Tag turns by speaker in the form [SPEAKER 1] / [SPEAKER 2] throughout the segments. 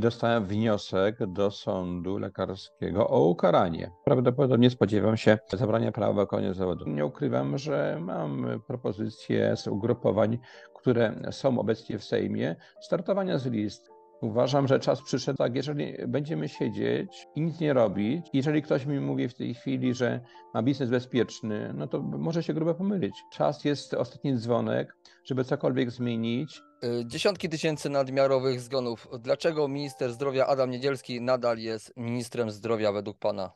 [SPEAKER 1] dostałem wniosek do sądu lekarskiego o ukaranie. Prawdopodobnie spodziewam się zabrania prawa wykonania zawodu. Nie ukrywam, że mam propozycje z ugrupowań, które są obecnie w Sejmie, startowania z list. Uważam, że czas przyszedł tak, jeżeli będziemy siedzieć i nic nie robić, jeżeli ktoś mi mówi w tej chwili, że ma biznes bezpieczny, no to może się grubo pomylić. Czas jest ostatni dzwonek, żeby cokolwiek zmienić,
[SPEAKER 2] Y, dziesiątki tysięcy nadmiarowych zgonów. Dlaczego minister zdrowia Adam Niedzielski nadal jest ministrem zdrowia według pana?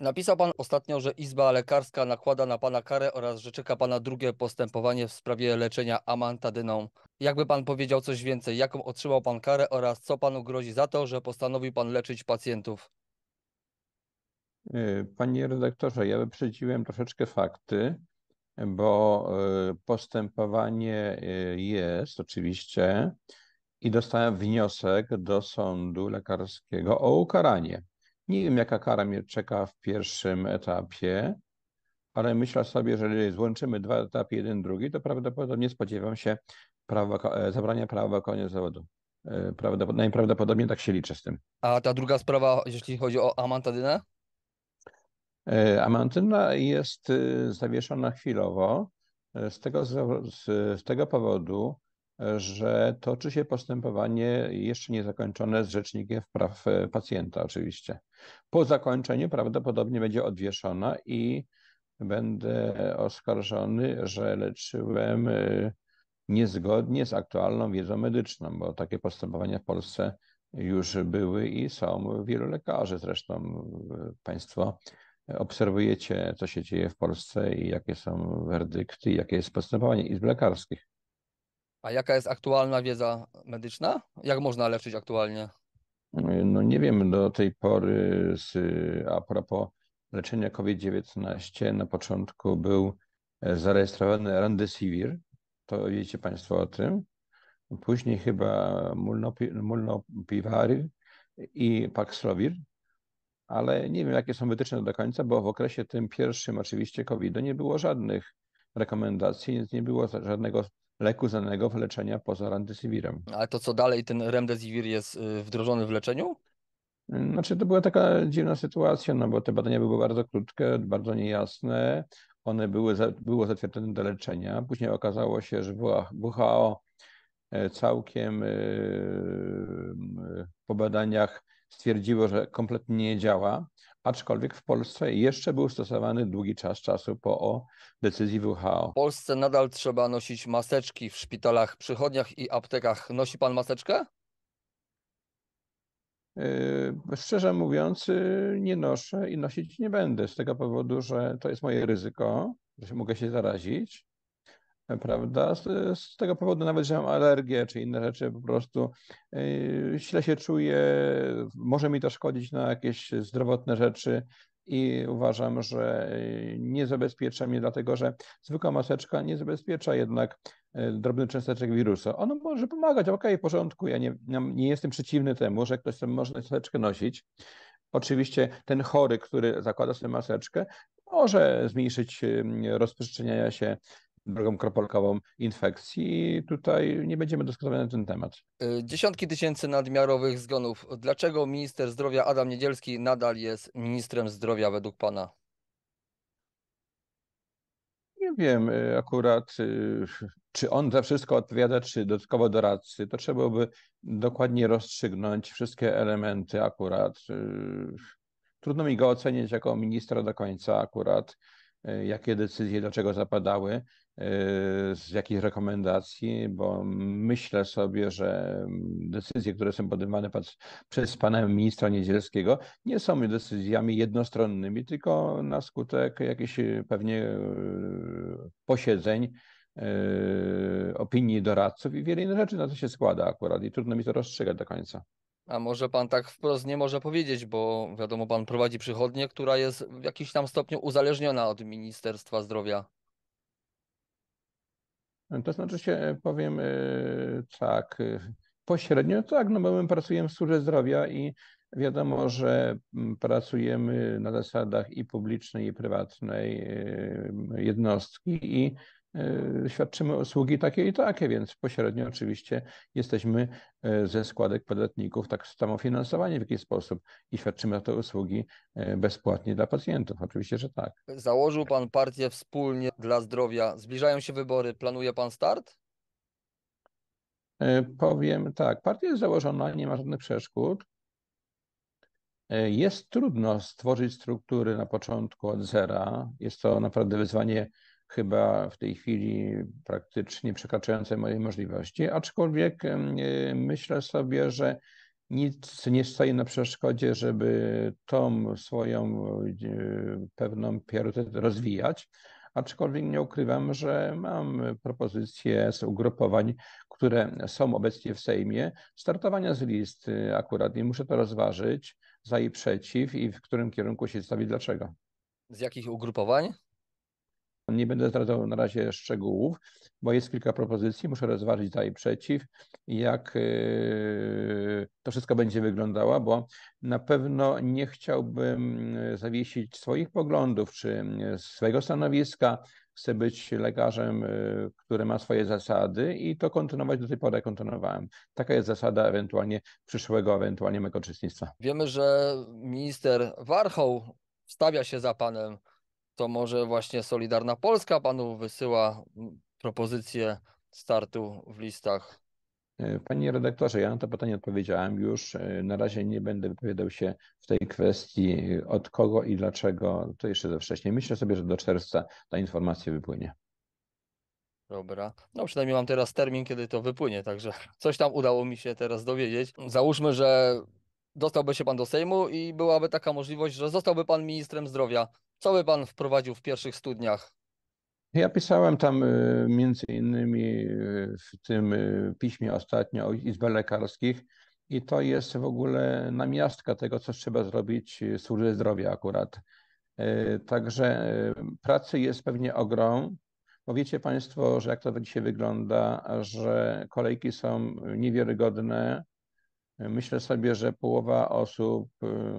[SPEAKER 2] Napisał pan ostatnio, że Izba Lekarska nakłada na pana karę oraz że czeka pana drugie postępowanie w sprawie leczenia amantadyną. Jakby pan powiedział coś więcej, jaką otrzymał pan karę oraz co panu grozi za to, że postanowił pan leczyć pacjentów?
[SPEAKER 1] Y, panie redaktorze, ja wyprzedziłem troszeczkę fakty bo e, postępowanie e, jest oczywiście i dostałem wniosek do sądu lekarskiego o ukaranie. Nie wiem, jaka kara mnie czeka w pierwszym etapie, ale myślę sobie, że jeżeli złączymy dwa etapy, jeden, drugi, to prawdopodobnie spodziewam się prawa, e, zabrania prawa wykonania zawodu. Prawdopodobnie, najprawdopodobniej tak się liczę z tym.
[SPEAKER 2] A ta druga sprawa, jeśli chodzi o amantadynę?
[SPEAKER 1] E, Amantyna jest y, zawieszona chwilowo e, z tego, z, z tego powodu, e, że toczy się postępowanie jeszcze niezakończone z Rzecznikiem Praw Pacjenta, oczywiście. Po zakończeniu prawdopodobnie będzie odwieszona i będę oskarżony, że leczyłem niezgodnie z aktualną wiedzą medyczną, bo takie postępowania w Polsce już były i są. Wielu lekarzy zresztą Państwo obserwujecie, co się dzieje w Polsce i jakie są werdykty, jakie jest postępowanie izb lekarskich.
[SPEAKER 2] A jaka jest aktualna wiedza medyczna? Jak można leczyć aktualnie?
[SPEAKER 1] No nie wiem, do tej pory z, a propos leczenia COVID-19 na początku był e, zarejestrowany Randesivir. To wiecie Państwo o tym. Później chyba Mulnopiwary i Paxlovir ale nie wiem, jakie są wytyczne do końca, bo w okresie tym pierwszym oczywiście COVID-u nie było żadnych rekomendacji, więc nie było żadnego leku znanego leczeniu poza remdesivirem. Ale to co dalej,
[SPEAKER 2] ten remdesivir jest y, wdrożony w leczeniu?
[SPEAKER 1] Mm, znaczy, to była taka dziwna sytuacja, no bo te badania były bardzo krótkie, bardzo niejasne. One były, było zatwierdzone do leczenia. Później okazało się, że WHO e, całkiem y, y, po badaniach stwierdziło, że kompletnie nie działa, aczkolwiek w Polsce jeszcze był stosowany długi czas czasu po decyzji WHO. W
[SPEAKER 2] Polsce nadal trzeba nosić maseczki w szpitalach, przychodniach i aptekach. Nosi pan maseczkę?
[SPEAKER 1] Yy, szczerze mówiąc, yy, nie noszę i nosić nie będę z tego powodu, że to jest moje ryzyko, że mogę się zarazić prawda? Z, z, tego powodu nawet, że mam alergię czy inne rzeczy, po prostu yy, źle się czuję, może mi to szkodzić na jakieś zdrowotne rzeczy i uważam, że yy, nie zabezpiecza mnie, dlatego że zwykła maseczka nie zabezpiecza jednak yy, drobnych cząsteczek wirusa. Ono może pomagać, ok, w porządku, ja nie, nie jestem przeciwny temu, że ktoś sobie może maseczkę nosić. Oczywiście ten chory, który zakłada sobie maseczkę, może zmniejszyć yy, rozprzestrzeniania się drogą kropelkową infekcji. Tutaj nie będziemy dyskutować na ten temat.
[SPEAKER 2] Y, dziesiątki tysięcy nadmiarowych zgonów. Dlaczego minister zdrowia Adam Niedzielski nadal jest ministrem zdrowia według pana?
[SPEAKER 1] Nie wiem y, akurat, y, czy on za wszystko odpowiada, czy dodatkowo doradcy. To trzeba by dokładnie rozstrzygnąć wszystkie elementy akurat. Trudno mi go ocenić jako ministra do końca akurat. E, jakie decyzje, dlaczego zapadały, e, z jakich rekomendacji, bo myślę sobie, że decyzje, które są podejmowane przez pana ministra Niedzielskiego, nie są decyzjami jednostronnymi, tylko na skutek jakichś pewnie e, posiedzeń, opinii doradców i wiele innych rzeczy na to się składa akurat i trudno mi to rozstrzygać do końca.
[SPEAKER 2] A może pan tak wprost nie może powiedzieć, bo wiadomo, pan prowadzi przychodnię, która jest w jakimś tam stopniu uzależniona od Ministerstwa Zdrowia.
[SPEAKER 1] To znaczy się e, powiem e, tak, e, pośrednio tak, no bo my pracujemy w służbie zdrowia i wiadomo, że mm, pracujemy na zasadach i publicznej, i prywatnej jednostki i E, świadczymy usługi takie i takie, więc pośrednio oczywiście jesteśmy e, ze składek podatników tak samo finansowani w jakiś sposób i świadczymy te usługi e, bezpłatnie dla pacjentów. Oczywiście, że tak.
[SPEAKER 2] Założył Pan partię wspólnie dla zdrowia. Zbliżają się wybory. Planuje Pan start?
[SPEAKER 1] Powiem tak, partia jest założona, nie ma żadnych przeszkód. Jest trudno stworzyć struktury na początku od zera. Jest to naprawdę wyzwanie chyba w tej chwili praktycznie przekraczające moje możliwości, aczkolwiek myślę sobie, że nic nie stoi na przeszkodzie, żeby tą swoją e, pewną priorytet rozwijać. Aczkolwiek nie ukrywam, że mam propozycje z ugrupowań, które są obecnie w Sejmie, startowania z list e, akurat i muszę to rozważyć za i przeciw i w którym kierunku się stawić, dlaczego. Z jakich ugrupowań? Nie będę zdradzał na razie szczegółów, bo jest kilka propozycji, muszę rozważyć za i przeciw, jak y, to wszystko będzie wyglądało, bo na pewno nie chciałbym y, zawiesić swoich poglądów czy y, swojego stanowiska. Chcę być lekarzem, który ma swoje zasady i to kontynuować do tej pory kontynuowałem. Taka jest zasada ewentualnie przyszłego, ewentualnie mego uczestnictwa.
[SPEAKER 2] Wiemy, że minister Warchoł stawia się za panem to może właśnie Solidarna Polska panu wysyła mm, propozycję startu w listach?
[SPEAKER 1] E, panie redaktorze, ja na to pytanie odpowiedziałem już. E, na razie nie będę wypowiadał się w tej kwestii e, od kogo i dlaczego. To jeszcze za wcześnie. Myślę sobie, że do czerwca ta informacja wypłynie.
[SPEAKER 2] Dobra. No przynajmniej mam teraz termin, kiedy to wypłynie, także coś tam udało mi się teraz dowiedzieć. Załóżmy, że dostałby się pan do Sejmu i byłaby taka możliwość, że zostałby pan ministrem zdrowia. Co by pan wprowadził w pierwszych studniach?
[SPEAKER 1] Ja pisałem tam y, między innymi y, w tym y, piśmie ostatnio o izbach lekarskich i to jest w ogóle namiastka tego, co trzeba zrobić w służbie zdrowia akurat. Także pracy jest pewnie ogrom, bo wiecie Państwo, że jak to dzisiaj wygląda, że kolejki są niewiarygodne. Myślę sobie, że połowa osób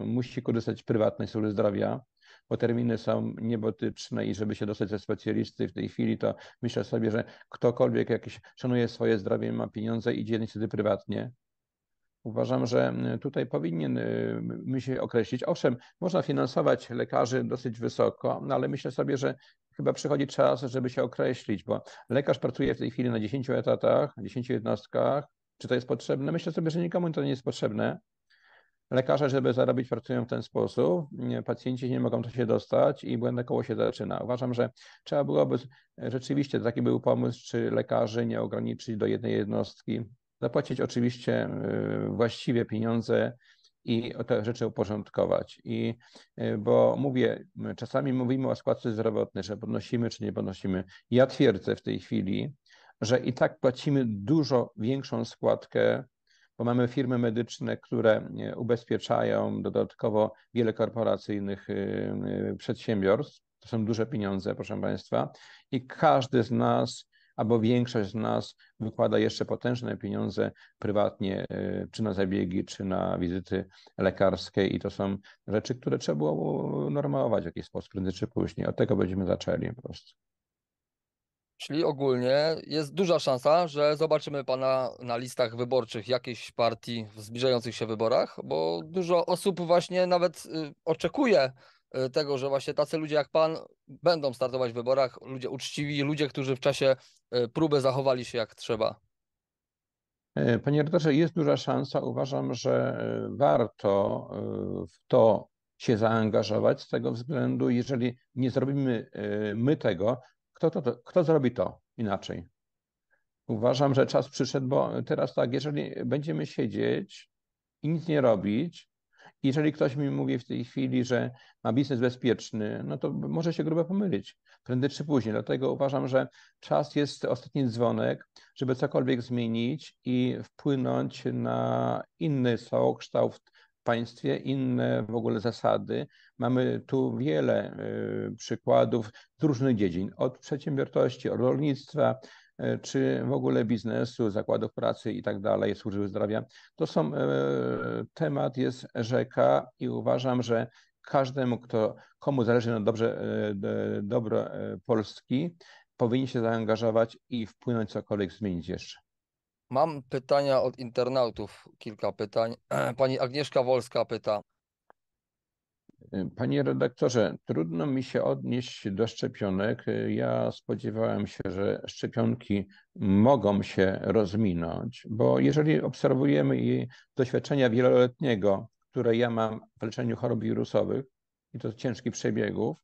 [SPEAKER 1] musi korzystać z prywatnej służby zdrowia bo terminy są niebotyczne i żeby się dostać ze specjalisty w tej chwili, to myślę sobie, że ktokolwiek jakiś szanuje swoje zdrowie, ma pieniądze, idzie niestety prywatnie. Uważam, że tutaj powinien my się określić. Owszem, można finansować lekarzy dosyć wysoko, no ale myślę sobie, że chyba przychodzi czas, żeby się określić, bo lekarz pracuje w tej chwili na 10 etatach, 10 jednostkach. Czy to jest potrzebne? Myślę sobie, że nikomu to nie jest potrzebne. Lekarze, żeby zarobić, pracują w ten sposób. Pacjenci nie mogą to się dostać i błędne koło się zaczyna. Uważam, że trzeba byłoby, rzeczywiście taki był pomysł, czy lekarzy nie ograniczyć do jednej jednostki, zapłacić oczywiście y, właściwie pieniądze i te rzeczy uporządkować. I y, bo mówię, czasami mówimy o składce zdrowotnej, że podnosimy czy nie podnosimy. Ja twierdzę w tej chwili, że i tak płacimy dużo większą składkę bo mamy firmy medyczne, które e, ubezpieczają dodatkowo wiele korporacyjnych y, y, przedsiębiorstw. To są duże pieniądze, proszę Państwa, i każdy z nas albo większość z nas wykłada jeszcze potężne pieniądze prywatnie, e, czy na zabiegi, czy na wizyty lekarskie, i to są rzeczy, które trzeba było normować w jakiś sposób, prędzej czy później. Od tego będziemy zaczęli po prostu.
[SPEAKER 2] Czyli ogólnie jest duża szansa, że zobaczymy pana na listach wyborczych jakiejś partii w zbliżających się wyborach, bo dużo osób właśnie nawet y, oczekuje y, tego, że właśnie tacy ludzie jak pan będą startować w wyborach, ludzie uczciwi, ludzie, którzy w czasie y, próby zachowali się jak trzeba.
[SPEAKER 1] E, panie redaktorze, jest duża szansa. Uważam, że warto w to się zaangażować z tego względu, jeżeli nie zrobimy my tego, kto, to, kto zrobi to inaczej? Uważam, że czas przyszedł, bo teraz tak, jeżeli będziemy siedzieć i nic nie robić, jeżeli ktoś mi mówi w tej chwili, że ma biznes bezpieczny, no to może się grubo pomylić, prędzej czy później. Dlatego uważam, że czas jest ostatni dzwonek, żeby cokolwiek zmienić i wpłynąć na inny kształt państwie, inne w ogóle zasady. Mamy tu wiele y, przykładów z różnych dziedzin, od przedsiębiorczości, od rolnictwa, y, czy w ogóle biznesu, zakładów pracy i tak dalej, służby zdrowia. To są, y, temat jest rzeka i uważam, że każdemu, kto, komu zależy na dobrze, dobro Polski, powinien się zaangażować i wpłynąć cokolwiek zmienić jeszcze.
[SPEAKER 2] Mam pytania od internautów, kilka pytań. Pani Agnieszka Wolska pyta.
[SPEAKER 1] E, panie redaktorze, trudno mi się odnieść do szczepionek. E, ja spodziewałem się, że szczepionki mogą się rozminąć, bo jeżeli obserwujemy i doświadczenia wieloletniego, które ja mam w leczeniu chorób wirusowych, i to ciężkich przebiegów,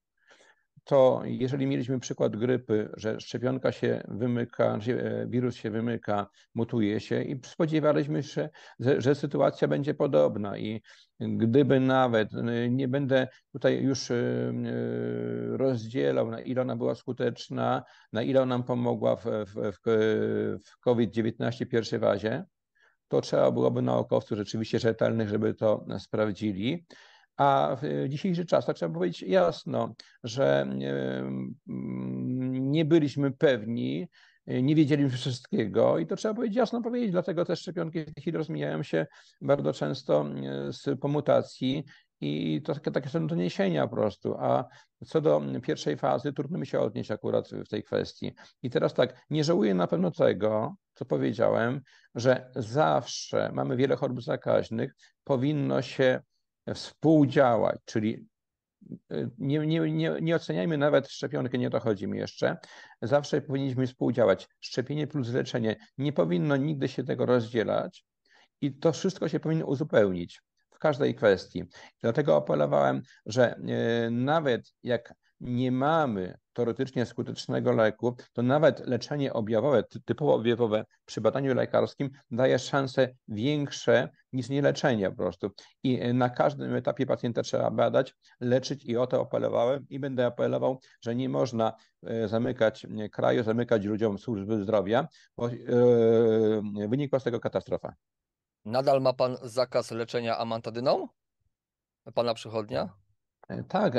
[SPEAKER 1] to jeżeli mieliśmy przykład grypy, że szczepionka się wymyka, e, wirus się wymyka, mutuje się i spodziewaliśmy się, że, że sytuacja będzie podobna i gdyby nawet, e, nie będę tutaj już e, rozdzielał, na ile ona była skuteczna, na ile ona nam pomogła w, w, w COVID-19 pierwszej fazie, to trzeba byłoby naukowców rzeczywiście rzetelnych, żeby to sprawdzili. A e, w dzisiejszych czasach trzeba powiedzieć jasno, że e, nie byliśmy pewni, e, nie wiedzieliśmy wszystkiego i to trzeba powiedzieć jasno powiedzieć, dlatego też szczepionki w tej chwili rozmijają się bardzo często z pomutacji i to takie, takie są doniesienia po prostu. A co do pierwszej fazy, trudno mi się odnieść akurat w tej kwestii. I teraz tak, nie żałuję na pewno tego, co powiedziałem, że zawsze mamy wiele chorób zakaźnych, powinno się współdziałać, czyli e, nie, nie, nie, nie oceniajmy nawet szczepionki, nie dochodzi mi jeszcze. Zawsze powinniśmy współdziałać. Szczepienie plus leczenie. Nie powinno nigdy się tego rozdzielać i to wszystko się powinno uzupełnić w każdej kwestii. Dlatego apelowałem, że e, nawet jak nie mamy teoretycznie skutecznego leku, to nawet leczenie objawowe, typowo objawowe przy badaniu lekarskim daje szanse większe niż nieleczenie po prostu. I e, na każdym etapie pacjenta trzeba badać, leczyć i o to apelowałem i będę apelował, że nie można e, zamykać e, kraju, zamykać ludziom służby zdrowia, bo wynikła z tego katastrofa. Nadal
[SPEAKER 2] ma pan zakaz leczenia amantadyną? Pana przychodnia?
[SPEAKER 1] E, tak,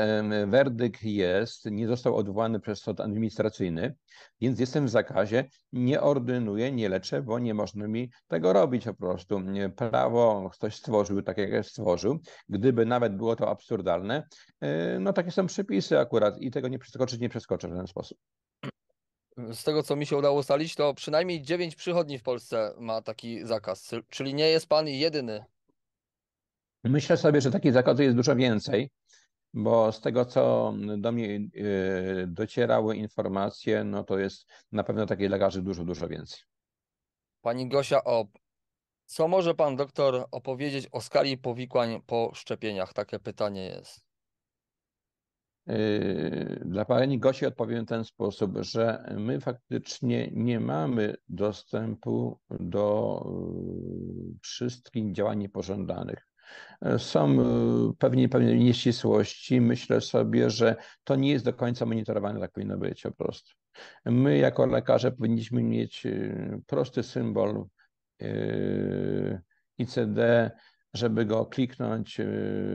[SPEAKER 1] werdykt jest, nie został odwołany przez sąd administracyjny, więc jestem w zakazie, nie ordynuję, nie leczę, bo nie można mi tego robić po prostu. Prawo ktoś stworzył tak, jak stworzył. Gdyby nawet było to absurdalne, e, no takie są przepisy akurat i tego nie przeskoczyć, nie przeskoczę w ten sposób.
[SPEAKER 2] Z tego, co mi się udało ustalić, to przynajmniej dziewięć przychodni w Polsce ma taki zakaz, czyli nie jest pan jedyny.
[SPEAKER 1] Myślę sobie, że takich zakazów jest dużo więcej bo z tego, co do mnie y, docierały informacje, no to jest na pewno takich lekarzy dużo, dużo więcej. Pani Gosia, o co może pan
[SPEAKER 2] doktor opowiedzieć o skali powikłań po szczepieniach? Takie pytanie jest.
[SPEAKER 1] Y, dla pani Gosi odpowiem w ten sposób, że my faktycznie nie mamy dostępu do y, wszystkich działań niepożądanych. Są e, pewnie pewne nieścisłości. Myślę sobie, że to nie jest do końca monitorowane, tak powinno być po prostu. My jako lekarze powinniśmy mieć e, prosty symbol e, ICD, żeby go kliknąć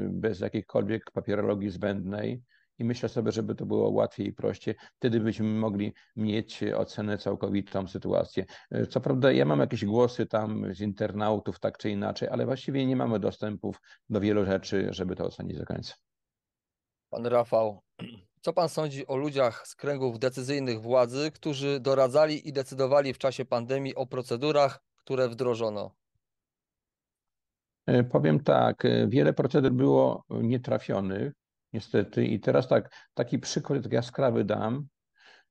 [SPEAKER 1] bez jakiejkolwiek papierologii zbędnej i myślę sobie, żeby to było łatwiej i prościej. Wtedy byśmy mogli mieć ocenę całkowitą sytuację. E, co prawda ja mam jakieś głosy tam z internautów tak czy inaczej, ale właściwie nie mamy dostępów do wielu rzeczy, żeby to ocenić do końca.
[SPEAKER 2] Pan Rafał, co pan sądzi o ludziach z kręgów decyzyjnych władzy, którzy doradzali i decydowali w czasie pandemii o procedurach, które wdrożono?
[SPEAKER 1] E, powiem tak, e, wiele procedur było nietrafionych, niestety. I teraz tak, taki przykład jaskrawy dam,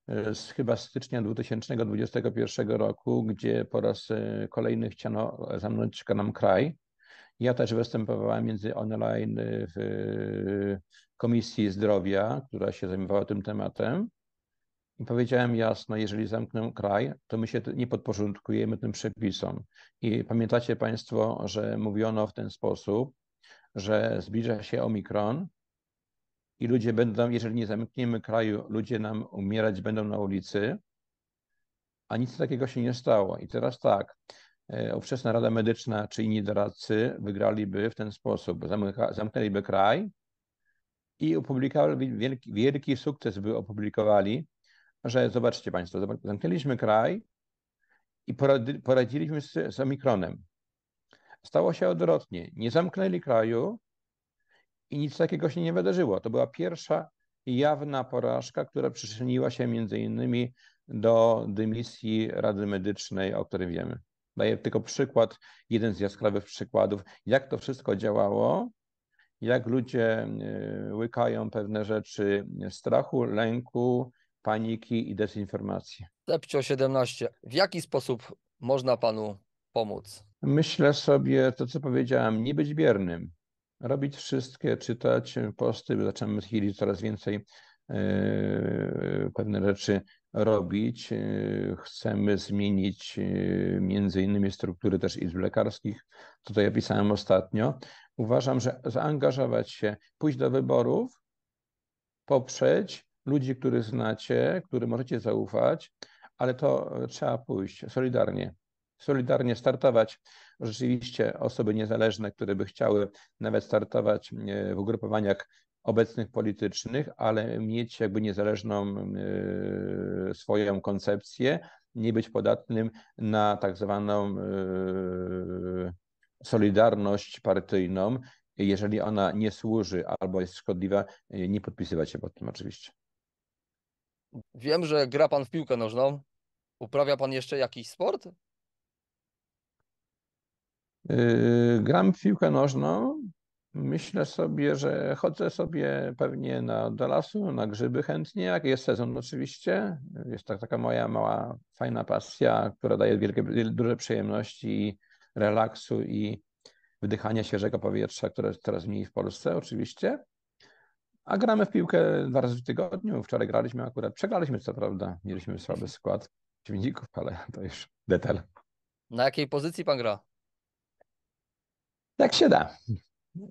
[SPEAKER 1] e, z chyba stycznia 2021 roku, gdzie po raz e, kolejny chciano zamknąć nam kraj. Ja też występowałem między online e, w Komisji Zdrowia, która się zajmowała tym tematem. I powiedziałem jasno, jeżeli zamkną kraj, to my się nie podporządkujemy tym przepisom. I pamiętacie Państwo, że mówiono w ten sposób, że zbliża się omikron, i ludzie będą, jeżeli nie zamkniemy kraju, ludzie nam umierać będą na ulicy, a nic takiego się nie stało. I teraz tak, e, ówczesna Rada Medyczna czy inni doradcy wygraliby w ten sposób. Zamyka, zamknęliby kraj i opublikowali, wielki, wielki sukces by opublikowali, że zobaczcie Państwo, zamknęliśmy kraj i poradziliśmy z, z omikronem. Stało się odwrotnie. Nie zamknęli kraju, i nic takiego się nie wydarzyło. To była pierwsza jawna porażka, która przyczyniła się między innymi do dymisji Rady Medycznej, o której wiemy. Daję tylko przykład, jeden z jaskrawych przykładów, jak to wszystko działało, jak ludzie y, łykają pewne rzeczy strachu, lęku, paniki i dezinformacji.
[SPEAKER 2] Tepcio 17. W jaki sposób można panu pomóc?
[SPEAKER 1] Myślę sobie to, co powiedziałem, nie być biernym robić wszystkie, czytać posty, zaczynamy chwili coraz więcej e, pewne rzeczy robić. E, chcemy zmienić e, między innymi struktury też izb lekarskich. Tutaj opisałem ostatnio. Uważam, że zaangażować się, pójść do wyborów, poprzeć ludzi, których znacie, którym możecie zaufać, ale to trzeba pójść solidarnie. Solidarnie startować rzeczywiście osoby niezależne, które by chciały nawet startować e, w ugrupowaniach obecnych politycznych, ale mieć jakby niezależną e, swoją koncepcję, nie być podatnym na tak zwaną e, solidarność partyjną, jeżeli ona nie służy albo jest szkodliwa, nie podpisywać się pod tym oczywiście.
[SPEAKER 2] Wiem, że gra pan w piłkę nożną. Uprawia pan jeszcze jakiś sport?
[SPEAKER 1] Yy, gram w piłkę nożną. Myślę sobie, że chodzę sobie pewnie na, do lasu, na grzyby chętnie, jak jest sezon oczywiście. Jest tak, taka moja mała, fajna pasja, która daje wielkie, duże przyjemności i relaksu i wydychania świeżego powietrza, które jest coraz mniej w Polsce oczywiście. A gramy w piłkę dwa razy w tygodniu. Wczoraj graliśmy akurat, przegraliśmy co prawda, mieliśmy słaby skład przeciwników, ale to już detal.
[SPEAKER 2] Na jakiej pozycji pan gra?
[SPEAKER 1] Jak się da.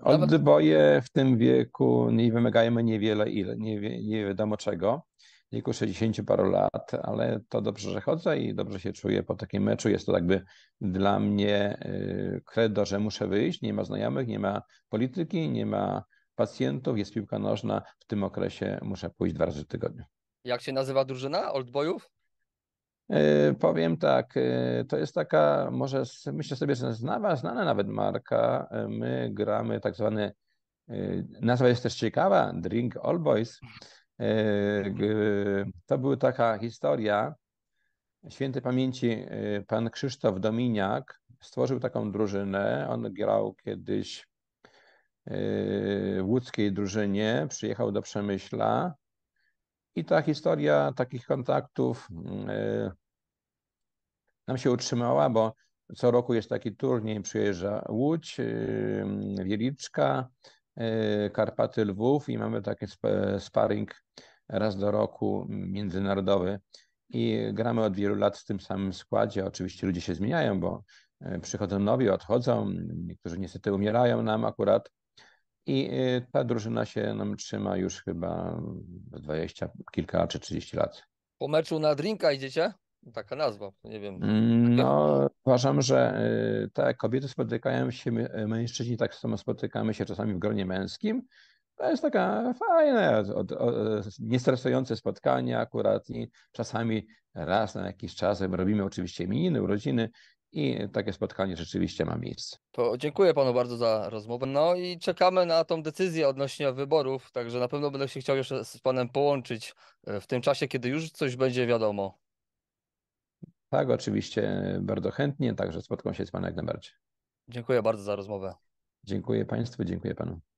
[SPEAKER 1] Odboje w tym wieku nie wymagają niewiele, ile, nie, nie wiadomo czego. W wieku 60 paru lat, ale to dobrze, że chodzę i dobrze się czuję po takim meczu. Jest to jakby dla mnie kredo, y, że muszę wyjść. Nie ma znajomych, nie ma polityki, nie ma pacjentów, jest piłka nożna. W tym okresie muszę pójść dwa razy w tygodniu.
[SPEAKER 2] Jak się nazywa drużyna Oldboyów?
[SPEAKER 1] E, powiem tak, e, to jest taka, może myślę sobie, że znana, znana nawet marka. E, my gramy tak zwany, nazwa jest też ciekawa, Drink All Boys. To była taka historia. Świętej pamięci pan Krzysztof Dominiak stworzył taką drużynę. On grał kiedyś w łódzkiej drużynie, przyjechał do Przemyśla i ta historia takich kontaktów mm, e, nam się utrzymała, bo co roku jest taki turniej, przyjeżdża Łódź, y, Wieliczka, y, Karpaty Lwów i mamy taki sparring raz do roku międzynarodowy i gramy od wielu lat w tym samym składzie. Oczywiście ludzie się zmieniają, bo e, przychodzą nowi, odchodzą, niektórzy niestety umierają nam akurat i y, ta drużyna się nam trzyma już chyba dwadzieścia kilka czy trzydzieści lat.
[SPEAKER 2] Po meczu na drinka idziecie? Taka nazwa, nie wiem.
[SPEAKER 1] Mm, no, uważam, że y, te kobiety spotykają się, mężczyźni tak samo spotykamy się czasami w gronie męskim. To jest taka fajne, niestresujące spotkanie akurat i czasami raz na jakiś czas robimy oczywiście imieniny, urodziny i takie spotkanie rzeczywiście ma miejsce.
[SPEAKER 2] To dziękuję panu bardzo za rozmowę. No i czekamy na tą decyzję odnośnie wyborów, także na pewno będę się chciał jeszcze z panem połączyć e, w tym czasie, kiedy już coś będzie wiadomo.
[SPEAKER 1] Tak, oczywiście bardzo chętnie, także spotkam się z panem jak najbardziej.
[SPEAKER 2] Dziękuję bardzo za rozmowę.
[SPEAKER 1] Dziękuję państwu, dziękuję panu.